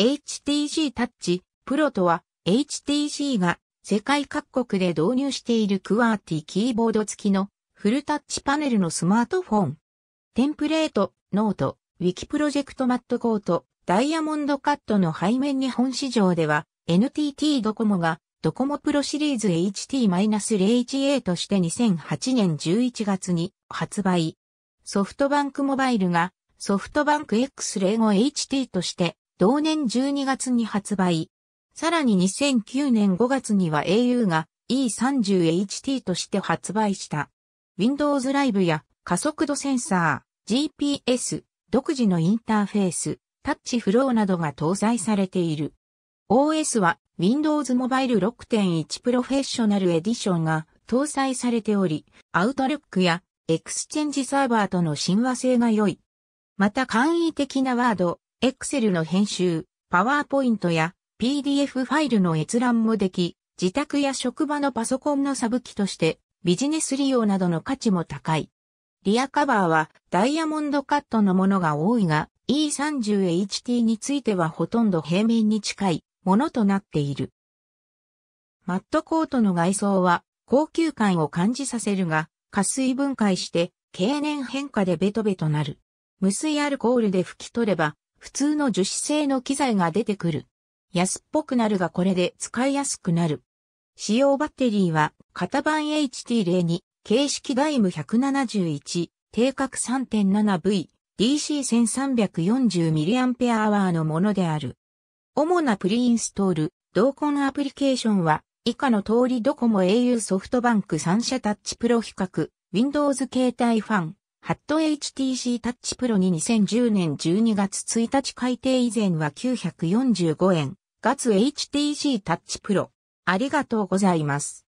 HTC タッチプロとは HTC が世界各国で導入しているクワーティキーボード付きのフルタッチパネルのスマートフォン。テンプレート、ノート、ウィキプロジェクトマットコート、ダイヤモンドカットの背面日本市場では NTT ドコモがドコモプロシリーズ h t 0 1 a として2008年11月に発売。ソフトバンクモバイルがソフトバンク X05HT として同年12月に発売。さらに2009年5月には au が E30HT として発売した。Windows Live や加速度センサー、GPS、独自のインターフェース、タッチフローなどが搭載されている。OS は Windows Mobile 6.1プロフェッショナルエディションが搭載されており、Outlook や Exchange サーバーとの親和性が良い。また簡易的なワード、Excel の編集、PowerPoint や PDF ファイルの閲覧もでき、自宅や職場のパソコンのサブ機としてビジネス利用などの価値も高い。リアカバーはダイヤモンドカットのものが多いが E30HT についてはほとんど平面に近いものとなっている。マットコートの外装は高級感を感じさせるが、加水分解して経年変化でベトベトなる。無水アルコールで拭き取れば普通の樹脂製の機材が出てくる。安っぽくなるがこれで使いやすくなる。使用バッテリーは型番 HT02 形式ダイム171定格 3.7V DC1340mAh のものである。主なプリインストール、同梱アプリケーションは以下の通りドコモ au ソフトバンク3社タッチプロ比較、Windows 携帯ファン、ハット HTC タッチプロに2010年12月1日改定以前は945円。月 HTC タッチプロ。ありがとうございます。